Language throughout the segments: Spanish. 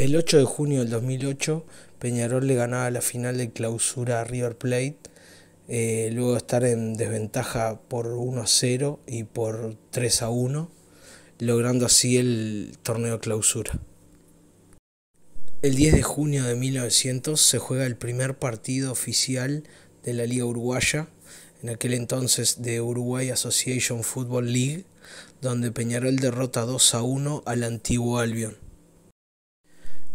El 8 de junio del 2008, Peñarol le ganaba la final de clausura a River Plate, eh, luego de estar en desventaja por 1 a 0 y por 3 a 1, logrando así el torneo clausura. El 10 de junio de 1900 se juega el primer partido oficial de la Liga Uruguaya, en aquel entonces de Uruguay Association Football League, donde Peñarol derrota 2 a 1 al antiguo Albion.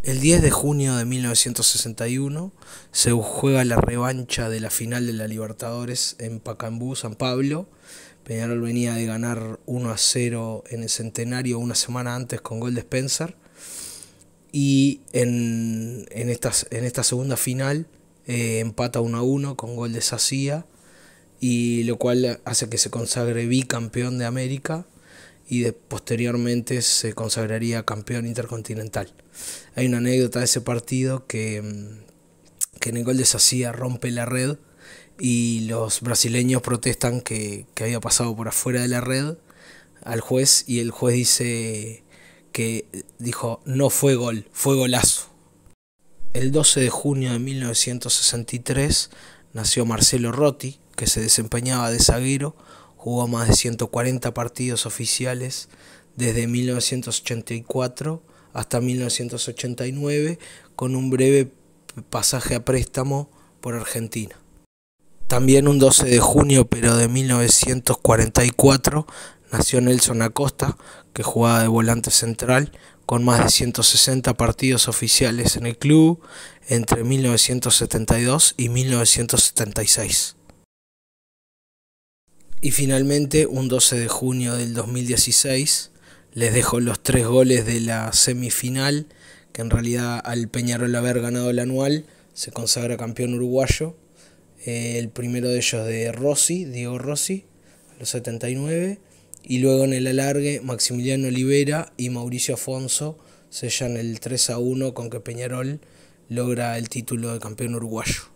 El 10 de junio de 1961 se juega la revancha de la final de la Libertadores en Pacambú, San Pablo. Peñarol venía de ganar 1 a 0 en el centenario una semana antes con gol de Spencer. Y en, en esta segunda final eh, empata 1 a 1 con gol de Sacía, y lo cual hace que se consagre bicampeón de América y posteriormente se consagraría campeón intercontinental. Hay una anécdota de ese partido que, mm, que de sacía rompe la red y los brasileños protestan que, que había pasado por afuera de la red al juez y el juez dice que dijo no fue gol, fue golazo. El 12 de junio de 1963 nació Marcelo Rotti, que se desempeñaba de zaguero Jugó más de 140 partidos oficiales desde 1984 hasta 1989 con un breve pasaje a préstamo por Argentina. También un 12 de junio, pero de 1944, nació Nelson Acosta, que jugaba de volante central, con más de 160 partidos oficiales en el club entre 1972 y 1976. Y finalmente, un 12 de junio del 2016, les dejo los tres goles de la semifinal, que en realidad al Peñarol haber ganado el anual, se consagra campeón uruguayo. Eh, el primero de ellos de Rossi, Diego Rossi, a los 79. Y luego en el alargue, Maximiliano Olivera y Mauricio Afonso sellan el 3 a 1 con que Peñarol logra el título de campeón uruguayo.